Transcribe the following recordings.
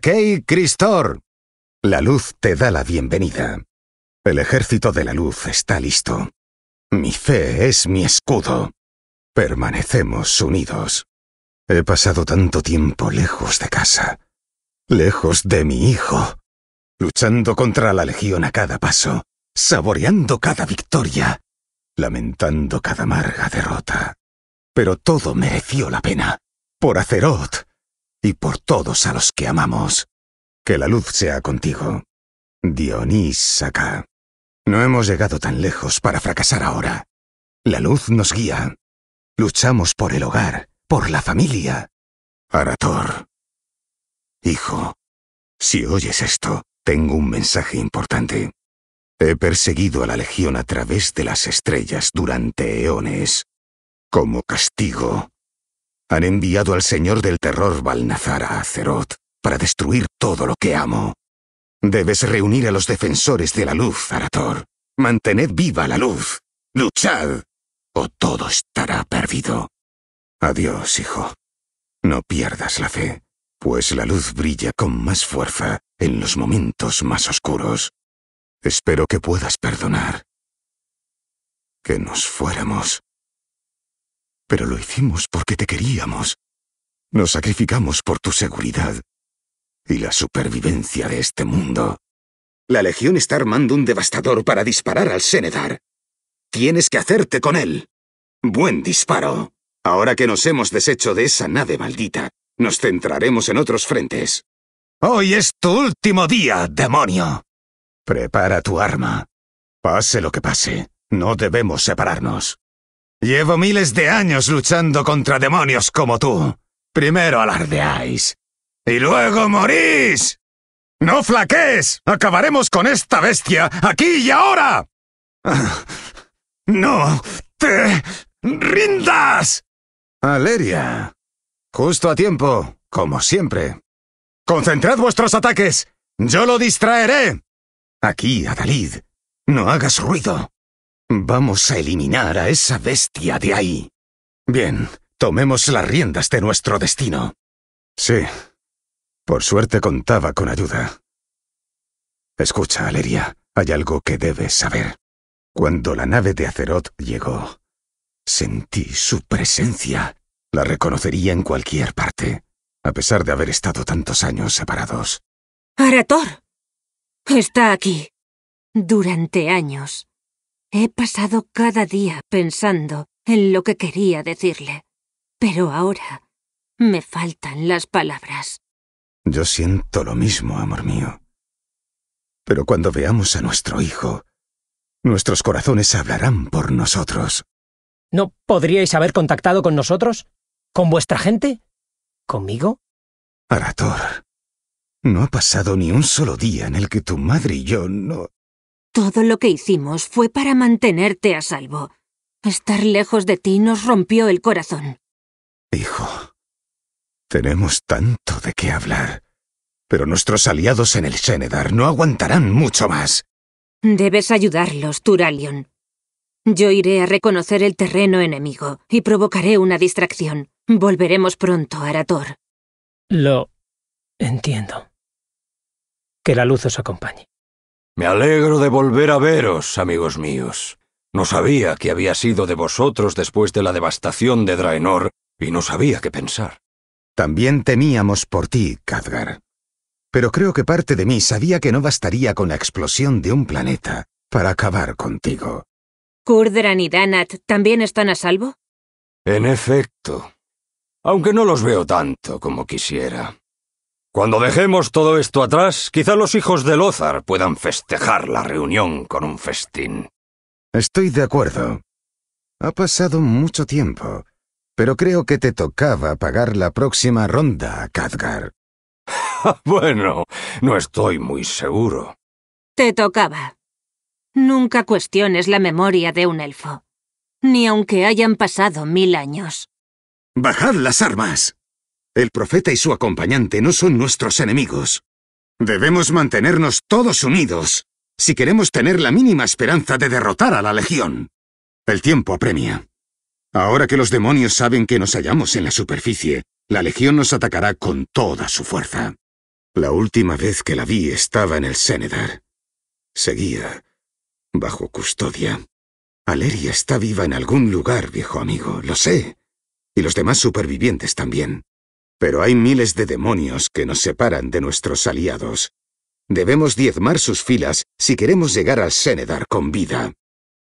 Key, Cristor. La luz te da la bienvenida. El ejército de la luz está listo. Mi fe es mi escudo. Permanecemos unidos. He pasado tanto tiempo lejos de casa, lejos de mi hijo, luchando contra la legión a cada paso, saboreando cada victoria, lamentando cada amarga derrota. Pero todo mereció la pena. Por Azeroth, y por todos a los que amamos. Que la luz sea contigo. Dionísaca. No hemos llegado tan lejos para fracasar ahora. La luz nos guía. Luchamos por el hogar, por la familia. Arator. Hijo, si oyes esto, tengo un mensaje importante. He perseguido a la Legión a través de las estrellas durante eones. Como castigo, han enviado al señor del terror Balnazar a Azeroth para destruir todo lo que amo. Debes reunir a los defensores de la luz, Arator. Mantened viva la luz. Luchad. O todo estará perdido. Adiós, hijo. No pierdas la fe, pues la luz brilla con más fuerza en los momentos más oscuros. Espero que puedas perdonar. Que nos fuéramos pero lo hicimos porque te queríamos. Nos sacrificamos por tu seguridad y la supervivencia de este mundo. La Legión está armando un devastador para disparar al Senedar. Tienes que hacerte con él. Buen disparo. Ahora que nos hemos deshecho de esa nave maldita, nos centraremos en otros frentes. Hoy es tu último día, demonio. Prepara tu arma. Pase lo que pase, no debemos separarnos. Llevo miles de años luchando contra demonios como tú. Primero alardeáis. Y luego morís. ¡No flaquees! ¡Acabaremos con esta bestia aquí y ahora! ¡No te rindas! Aleria. Justo a tiempo, como siempre. Concentrad vuestros ataques. Yo lo distraeré. Aquí, Adalid. No hagas ruido. Vamos a eliminar a esa bestia de ahí. Bien, tomemos las riendas de nuestro destino. Sí. Por suerte contaba con ayuda. Escucha, Aleria, hay algo que debes saber. Cuando la nave de Azeroth llegó, sentí su presencia. La reconocería en cualquier parte, a pesar de haber estado tantos años separados. Arator. Está aquí. Durante años. He pasado cada día pensando en lo que quería decirle, pero ahora me faltan las palabras. Yo siento lo mismo, amor mío. Pero cuando veamos a nuestro hijo, nuestros corazones hablarán por nosotros. ¿No podríais haber contactado con nosotros? ¿Con vuestra gente? ¿Conmigo? Arator, no ha pasado ni un solo día en el que tu madre y yo no... Todo lo que hicimos fue para mantenerte a salvo. Estar lejos de ti nos rompió el corazón. Hijo, tenemos tanto de qué hablar. Pero nuestros aliados en el Senedar no aguantarán mucho más. Debes ayudarlos, Turalion. Yo iré a reconocer el terreno enemigo y provocaré una distracción. Volveremos pronto, Arator. Lo entiendo. Que la luz os acompañe. Me alegro de volver a veros, amigos míos. No sabía que había sido de vosotros después de la devastación de Draenor, y no sabía qué pensar. También temíamos por ti, Khadgar. Pero creo que parte de mí sabía que no bastaría con la explosión de un planeta para acabar contigo. ¿Kurdran y Danat también están a salvo? En efecto. Aunque no los veo tanto como quisiera. Cuando dejemos todo esto atrás, quizá los hijos de Lothar puedan festejar la reunión con un festín. Estoy de acuerdo. Ha pasado mucho tiempo, pero creo que te tocaba pagar la próxima ronda, Khadgar. bueno, no estoy muy seguro. Te tocaba. Nunca cuestiones la memoria de un elfo, ni aunque hayan pasado mil años. Bajad las armas. El profeta y su acompañante no son nuestros enemigos. Debemos mantenernos todos unidos si queremos tener la mínima esperanza de derrotar a la Legión. El tiempo apremia. Ahora que los demonios saben que nos hallamos en la superficie, la Legión nos atacará con toda su fuerza. La última vez que la vi estaba en el Senedar. Seguía bajo custodia. Aleria está viva en algún lugar, viejo amigo, lo sé. Y los demás supervivientes también. Pero hay miles de demonios que nos separan de nuestros aliados. Debemos diezmar sus filas si queremos llegar al Senedar con vida.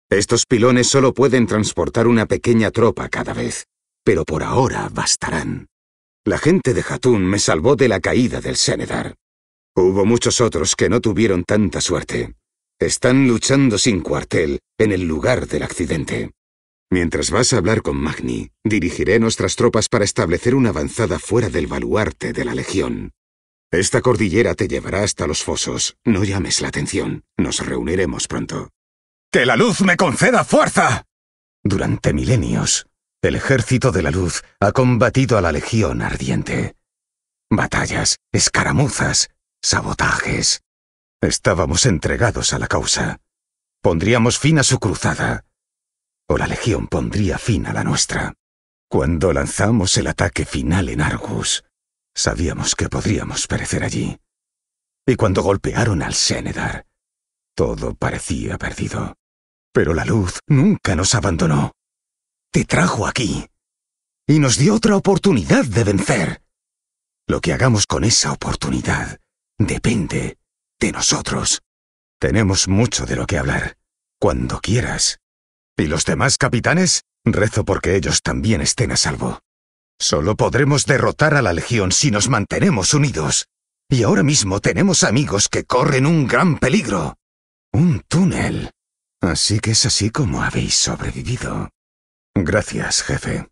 Estos pilones solo pueden transportar una pequeña tropa cada vez, pero por ahora bastarán. La gente de Hatun me salvó de la caída del Senedar. Hubo muchos otros que no tuvieron tanta suerte. Están luchando sin cuartel en el lugar del accidente. Mientras vas a hablar con Magni, dirigiré nuestras tropas para establecer una avanzada fuera del baluarte de la Legión. Esta cordillera te llevará hasta los fosos. No llames la atención. Nos reuniremos pronto. ¡Que la luz me conceda fuerza! Durante milenios, el ejército de la luz ha combatido a la Legión ardiente. Batallas, escaramuzas, sabotajes. Estábamos entregados a la causa. Pondríamos fin a su cruzada o la Legión pondría fin a la nuestra. Cuando lanzamos el ataque final en Argus, sabíamos que podríamos perecer allí. Y cuando golpearon al Senedar, todo parecía perdido. Pero la luz nunca nos abandonó. Te trajo aquí. Y nos dio otra oportunidad de vencer. Lo que hagamos con esa oportunidad depende de nosotros. Tenemos mucho de lo que hablar. Cuando quieras. ¿Y los demás capitanes? Rezo porque ellos también estén a salvo. Solo podremos derrotar a la Legión si nos mantenemos unidos. Y ahora mismo tenemos amigos que corren un gran peligro. Un túnel. Así que es así como habéis sobrevivido. Gracias, jefe.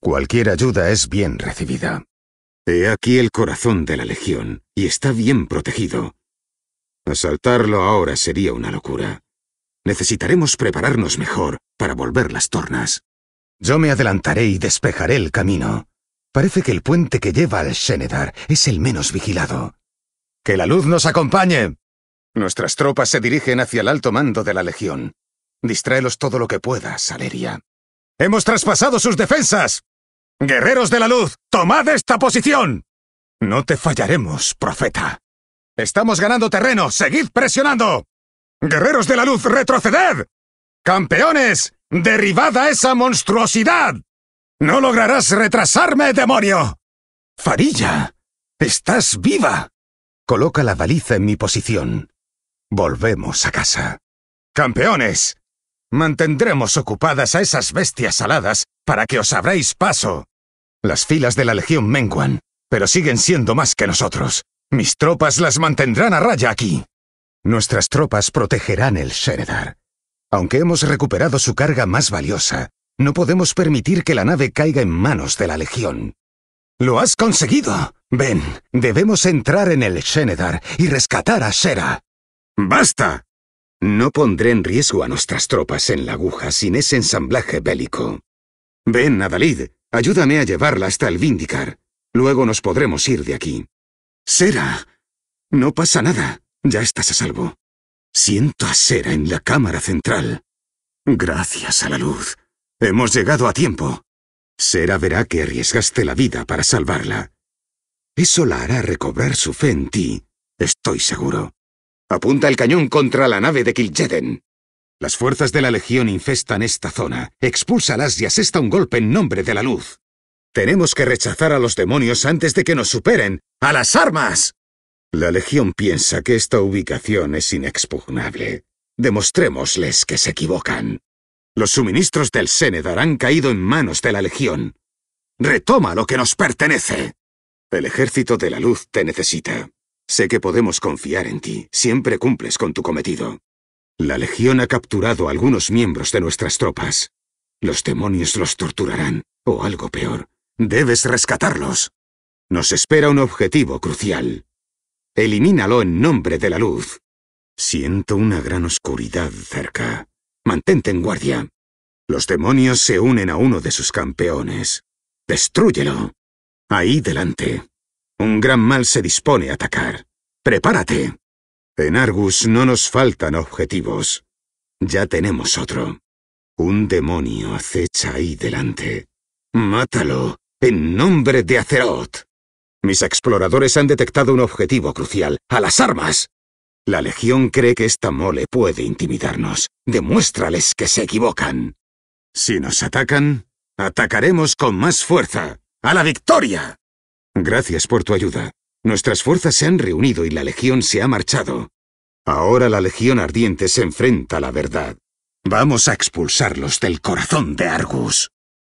Cualquier ayuda es bien recibida. He aquí el corazón de la Legión, y está bien protegido. Asaltarlo ahora sería una locura necesitaremos prepararnos mejor para volver las tornas. Yo me adelantaré y despejaré el camino. Parece que el puente que lleva al Shenedar es el menos vigilado. ¡Que la luz nos acompañe! Nuestras tropas se dirigen hacia el alto mando de la Legión. Distraelos todo lo que puedas, Aleria. ¡Hemos traspasado sus defensas! ¡Guerreros de la luz, tomad esta posición! No te fallaremos, profeta. Estamos ganando terreno, seguid presionando. ¡Guerreros de la luz, retroceded! ¡Campeones! ¡Derribad a esa monstruosidad! ¡No lograrás retrasarme, demonio! Farilla, estás viva. Coloca la baliza en mi posición. Volvemos a casa. Campeones, mantendremos ocupadas a esas bestias aladas para que os abráis paso. Las filas de la Legión menguan, pero siguen siendo más que nosotros. Mis tropas las mantendrán a raya aquí. Nuestras tropas protegerán el Shenedar. Aunque hemos recuperado su carga más valiosa, no podemos permitir que la nave caiga en manos de la Legión. ¡Lo has conseguido! Ven, debemos entrar en el Shenedar y rescatar a Sera. ¡Basta! No pondré en riesgo a nuestras tropas en la aguja sin ese ensamblaje bélico. Ven, Adalid, ayúdame a llevarla hasta el Vindicar. Luego nos podremos ir de aquí. Sera, no pasa nada. Ya estás a salvo. Siento a Sera en la cámara central. Gracias a la luz. Hemos llegado a tiempo. Sera verá que arriesgaste la vida para salvarla. Eso la hará recobrar su fe en ti, estoy seguro. Apunta el cañón contra la nave de Kil'Jeden. Las fuerzas de la Legión infestan esta zona. las y asesta un golpe en nombre de la luz. Tenemos que rechazar a los demonios antes de que nos superen. ¡A las armas! La Legión piensa que esta ubicación es inexpugnable. Demostrémosles que se equivocan. Los suministros del Senedar han caído en manos de la Legión. Retoma lo que nos pertenece. El ejército de la luz te necesita. Sé que podemos confiar en ti. Siempre cumples con tu cometido. La Legión ha capturado algunos miembros de nuestras tropas. Los demonios los torturarán, o algo peor. Debes rescatarlos. Nos espera un objetivo crucial. Elimínalo en nombre de la luz. Siento una gran oscuridad cerca. Mantente en guardia. Los demonios se unen a uno de sus campeones. Destrúyelo. Ahí delante. Un gran mal se dispone a atacar. Prepárate. En Argus no nos faltan objetivos. Ya tenemos otro. Un demonio acecha ahí delante. Mátalo, en nombre de Azeroth. Mis exploradores han detectado un objetivo crucial. ¡A las armas! La Legión cree que esta mole puede intimidarnos. Demuéstrales que se equivocan. Si nos atacan, atacaremos con más fuerza. ¡A la victoria! Gracias por tu ayuda. Nuestras fuerzas se han reunido y la Legión se ha marchado. Ahora la Legión Ardiente se enfrenta a la verdad. Vamos a expulsarlos del corazón de Argus.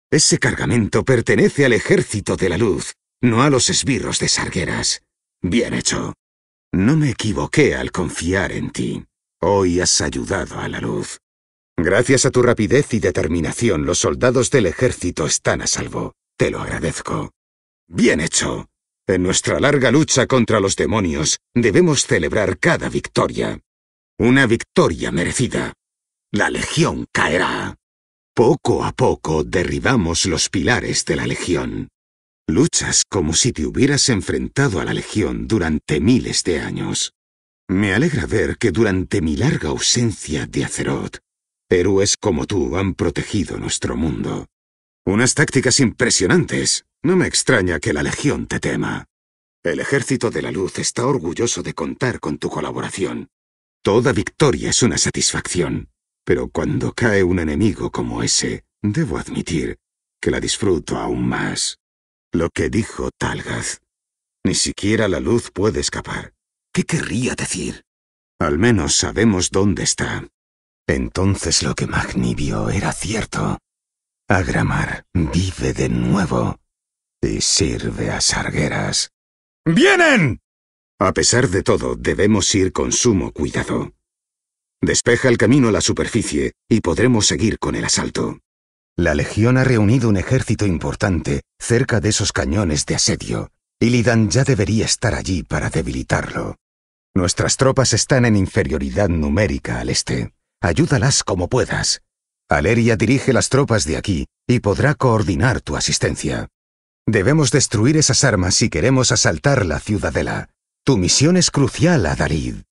Ese cargamento pertenece al Ejército de la Luz no a los esbirros de Sargueras. Bien hecho. No me equivoqué al confiar en ti. Hoy has ayudado a la luz. Gracias a tu rapidez y determinación, los soldados del ejército están a salvo. Te lo agradezco. Bien hecho. En nuestra larga lucha contra los demonios, debemos celebrar cada victoria. Una victoria merecida. La Legión caerá. Poco a poco derribamos los pilares de la Legión. Luchas como si te hubieras enfrentado a la Legión durante miles de años. Me alegra ver que durante mi larga ausencia de Azeroth, héroes como tú han protegido nuestro mundo. Unas tácticas impresionantes. No me extraña que la Legión te tema. El Ejército de la Luz está orgulloso de contar con tu colaboración. Toda victoria es una satisfacción, pero cuando cae un enemigo como ese, debo admitir que la disfruto aún más. Lo que dijo Talgaz. Ni siquiera la luz puede escapar. ¿Qué querría decir? Al menos sabemos dónde está. Entonces lo que Magni vio era cierto. Agramar vive de nuevo y sirve a Sargueras. ¡Vienen! A pesar de todo, debemos ir con sumo cuidado. Despeja el camino a la superficie y podremos seguir con el asalto. La Legión ha reunido un ejército importante cerca de esos cañones de asedio. Illidan ya debería estar allí para debilitarlo. Nuestras tropas están en inferioridad numérica al este. Ayúdalas como puedas. Aleria dirige las tropas de aquí y podrá coordinar tu asistencia. Debemos destruir esas armas si queremos asaltar la ciudadela. Tu misión es crucial, Adarid.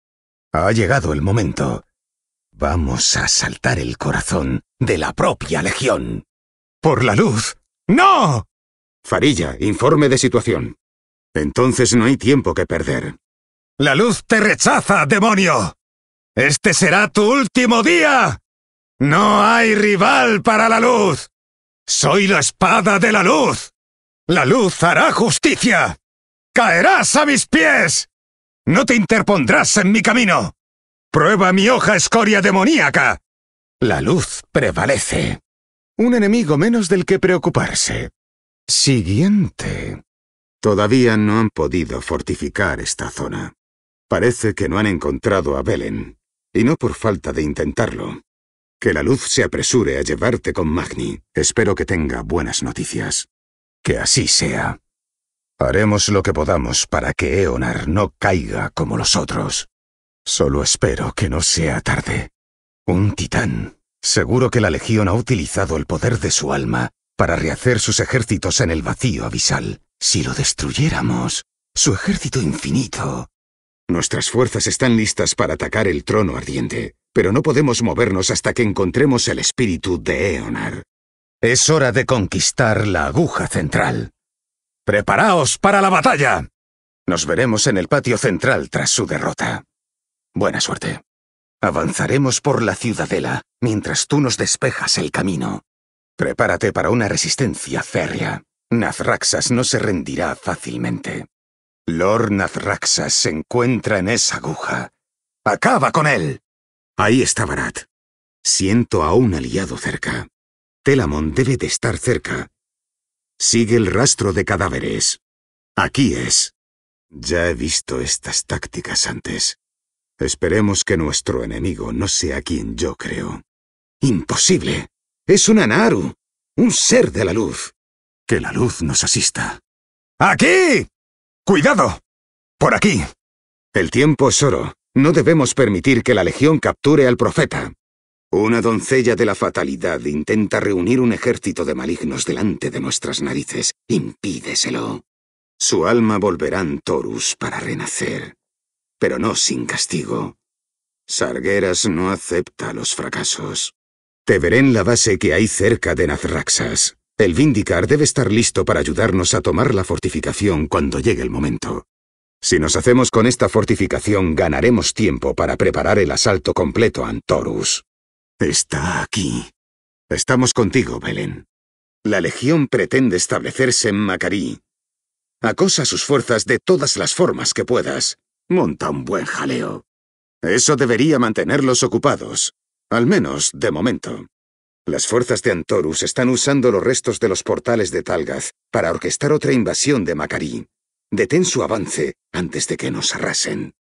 Ha llegado el momento. Vamos a asaltar el corazón de la propia Legión. ¡Por la luz! ¡No! Farilla, informe de situación. Entonces no hay tiempo que perder. ¡La luz te rechaza, demonio! ¡Este será tu último día! ¡No hay rival para la luz! ¡Soy la espada de la luz! ¡La luz hará justicia! ¡Caerás a mis pies! ¡No te interpondrás en mi camino! ¡Prueba mi hoja escoria demoníaca! La luz prevalece. Un enemigo menos del que preocuparse. Siguiente. Todavía no han podido fortificar esta zona. Parece que no han encontrado a Belen, y no por falta de intentarlo. Que la luz se apresure a llevarte con Magni. Espero que tenga buenas noticias. Que así sea. Haremos lo que podamos para que Eonar no caiga como los otros. Solo espero que no sea tarde. Un titán. Seguro que la Legión ha utilizado el poder de su alma para rehacer sus ejércitos en el vacío abisal. Si lo destruyéramos, su ejército infinito. Nuestras fuerzas están listas para atacar el trono ardiente, pero no podemos movernos hasta que encontremos el espíritu de Eonar. Es hora de conquistar la aguja central. ¡Preparaos para la batalla! Nos veremos en el patio central tras su derrota. Buena suerte. Avanzaremos por la ciudadela mientras tú nos despejas el camino. Prepárate para una resistencia férrea. Nazraxas no se rendirá fácilmente. Lord Nazraxas se encuentra en esa aguja. ¡Acaba con él! Ahí está Barat. Siento a un aliado cerca. Telamon debe de estar cerca. Sigue el rastro de cadáveres. Aquí es. Ya he visto estas tácticas antes. Esperemos que nuestro enemigo no sea quien yo creo. ¡Imposible! ¡Es un Anaru! ¡Un ser de la luz! Que la luz nos asista. ¡Aquí! ¡Cuidado! ¡Por aquí! El tiempo es oro. No debemos permitir que la Legión capture al profeta. Una doncella de la fatalidad intenta reunir un ejército de malignos delante de nuestras narices. Impídeselo. Su alma volverá en Torus para renacer pero no sin castigo. Sargueras no acepta los fracasos. Te veré en la base que hay cerca de Nazraxas. El Vindicar debe estar listo para ayudarnos a tomar la fortificación cuando llegue el momento. Si nos hacemos con esta fortificación, ganaremos tiempo para preparar el asalto completo a Antorus. Está aquí. Estamos contigo, Belén. La Legión pretende establecerse en Macarí. Acosa sus fuerzas de todas las formas que puedas. Monta un buen jaleo. Eso debería mantenerlos ocupados, al menos de momento. Las fuerzas de Antorus están usando los restos de los portales de Talgaz para orquestar otra invasión de Macarí. Detén su avance antes de que nos arrasen.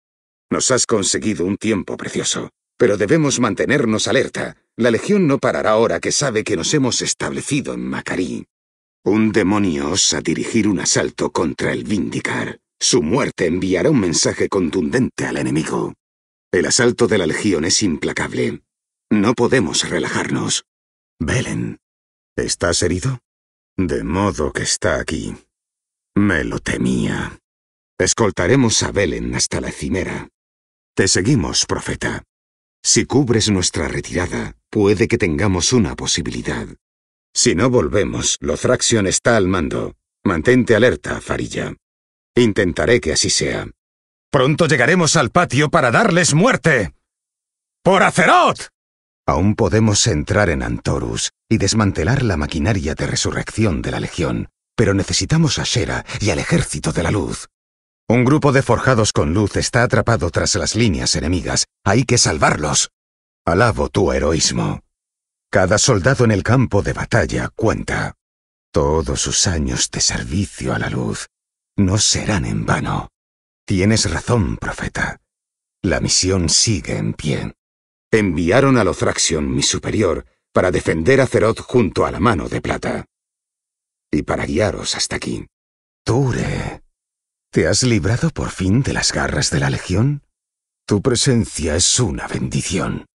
Nos has conseguido un tiempo precioso, pero debemos mantenernos alerta. La Legión no parará ahora que sabe que nos hemos establecido en Macarí. Un demonio osa dirigir un asalto contra el Vindicar. Su muerte enviará un mensaje contundente al enemigo. El asalto de la Legión es implacable. No podemos relajarnos. Belen, ¿estás herido? De modo que está aquí. Me lo temía. Escoltaremos a Belen hasta la cimera. Te seguimos, profeta. Si cubres nuestra retirada, puede que tengamos una posibilidad. Si no volvemos, Lothraxion está al mando. Mantente alerta, Farilla. Intentaré que así sea. Pronto llegaremos al patio para darles muerte. ¡Por Azeroth! Aún podemos entrar en Antorus y desmantelar la maquinaria de resurrección de la Legión, pero necesitamos a Shera y al Ejército de la Luz. Un grupo de forjados con luz está atrapado tras las líneas enemigas. Hay que salvarlos. Alabo tu heroísmo. Cada soldado en el campo de batalla cuenta. Todos sus años de servicio a la luz no serán en vano. Tienes razón, profeta. La misión sigue en pie. Enviaron a Lothraxion, mi superior, para defender a Zeroth junto a la mano de plata. Y para guiaros hasta aquí. Ture, ¿te has librado por fin de las garras de la Legión? Tu presencia es una bendición.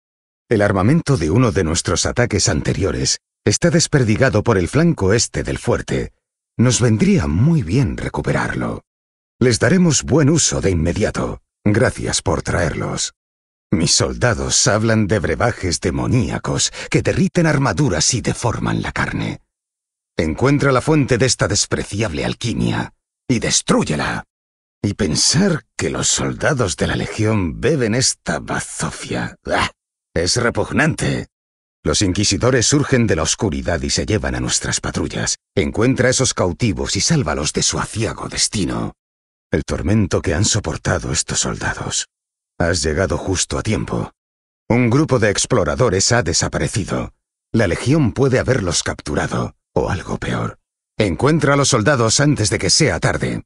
El armamento de uno de nuestros ataques anteriores está desperdigado por el flanco este del fuerte, nos vendría muy bien recuperarlo. Les daremos buen uso de inmediato. Gracias por traerlos. Mis soldados hablan de brebajes demoníacos que derriten armaduras y deforman la carne. Encuentra la fuente de esta despreciable alquimia y destrúyela. Y pensar que los soldados de la Legión beben esta bazofia. Ah, es repugnante. Los inquisidores surgen de la oscuridad y se llevan a nuestras patrullas. Encuentra a esos cautivos y sálvalos de su aciago destino. El tormento que han soportado estos soldados. Has llegado justo a tiempo. Un grupo de exploradores ha desaparecido. La Legión puede haberlos capturado, o algo peor. Encuentra a los soldados antes de que sea tarde.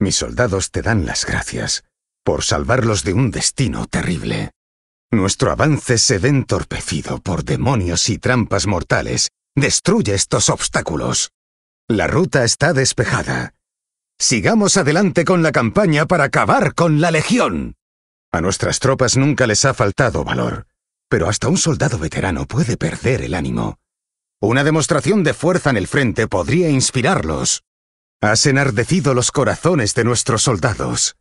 Mis soldados te dan las gracias por salvarlos de un destino terrible. Nuestro avance se ve entorpecido por demonios y trampas mortales. Destruye estos obstáculos. La ruta está despejada. Sigamos adelante con la campaña para acabar con la Legión. A nuestras tropas nunca les ha faltado valor, pero hasta un soldado veterano puede perder el ánimo. Una demostración de fuerza en el frente podría inspirarlos. Has enardecido los corazones de nuestros soldados.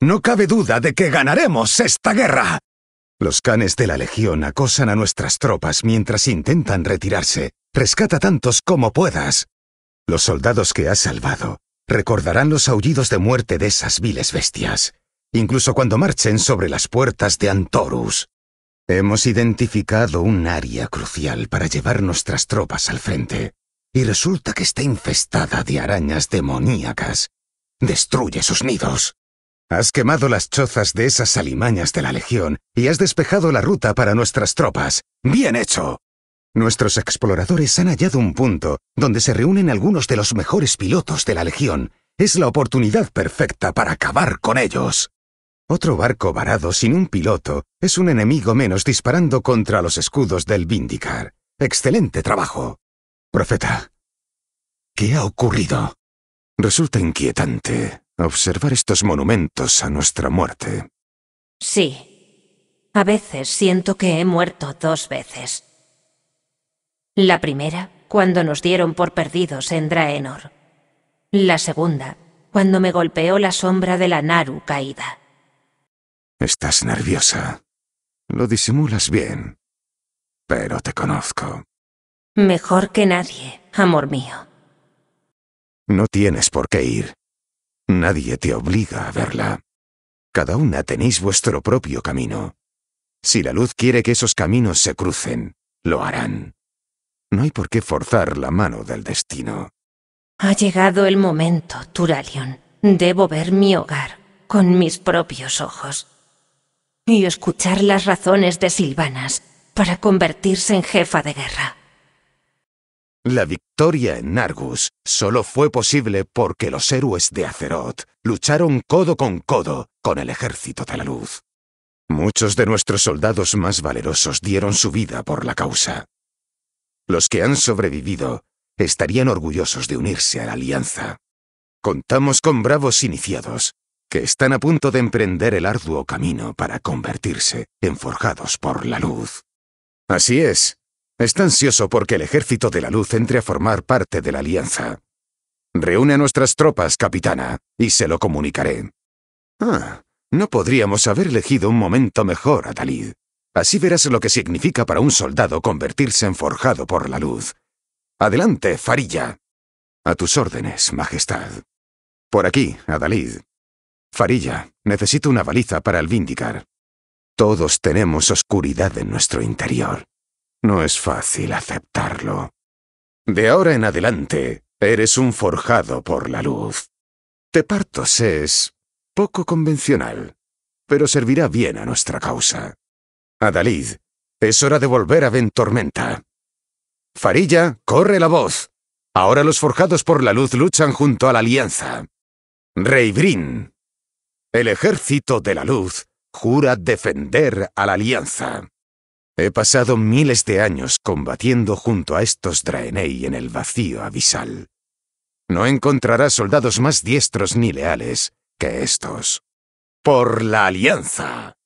No cabe duda de que ganaremos esta guerra. Los canes de la Legión acosan a nuestras tropas mientras intentan retirarse. Rescata tantos como puedas. Los soldados que has salvado recordarán los aullidos de muerte de esas viles bestias, incluso cuando marchen sobre las puertas de Antorus. Hemos identificado un área crucial para llevar nuestras tropas al frente, y resulta que está infestada de arañas demoníacas. Destruye sus nidos. Has quemado las chozas de esas alimañas de la Legión y has despejado la ruta para nuestras tropas. ¡Bien hecho! Nuestros exploradores han hallado un punto donde se reúnen algunos de los mejores pilotos de la Legión. Es la oportunidad perfecta para acabar con ellos. Otro barco varado sin un piloto es un enemigo menos disparando contra los escudos del Vindicar. Excelente trabajo. Profeta, ¿qué ha ocurrido? Resulta inquietante observar estos monumentos a nuestra muerte. Sí. A veces siento que he muerto dos veces. La primera, cuando nos dieron por perdidos en Draenor. La segunda, cuando me golpeó la sombra de la Naru caída. Estás nerviosa. Lo disimulas bien. Pero te conozco. Mejor que nadie, amor mío. No tienes por qué ir. Nadie te obliga a verla. Cada una tenéis vuestro propio camino. Si la luz quiere que esos caminos se crucen, lo harán. No hay por qué forzar la mano del destino. Ha llegado el momento, Turalion. Debo ver mi hogar con mis propios ojos y escuchar las razones de Silvanas para convertirse en jefa de guerra. La victoria en Nargus solo fue posible porque los héroes de Azeroth lucharon codo con codo con el ejército de la luz. Muchos de nuestros soldados más valerosos dieron su vida por la causa. Los que han sobrevivido estarían orgullosos de unirse a la alianza. Contamos con bravos iniciados que están a punto de emprender el arduo camino para convertirse en forjados por la luz. Así es, está ansioso porque el ejército de la luz entre a formar parte de la alianza. Reúne a nuestras tropas, capitana, y se lo comunicaré. Ah, no podríamos haber elegido un momento mejor, Adalid. Así verás lo que significa para un soldado convertirse en forjado por la luz. Adelante, Farilla. A tus órdenes, Majestad. Por aquí, Adalid. Farilla, necesito una baliza para el Vindicar. Todos tenemos oscuridad en nuestro interior. No es fácil aceptarlo. De ahora en adelante, eres un forjado por la luz. Te partos es poco convencional, pero servirá bien a nuestra causa. Adalid, es hora de volver a Ventormenta. Farilla, corre la voz. Ahora los forjados por la luz luchan junto a la Alianza. brin el ejército de la luz, jura defender a la Alianza. He pasado miles de años combatiendo junto a estos Draenei en el vacío abisal. No encontrarás soldados más diestros ni leales que estos. ¡Por la Alianza!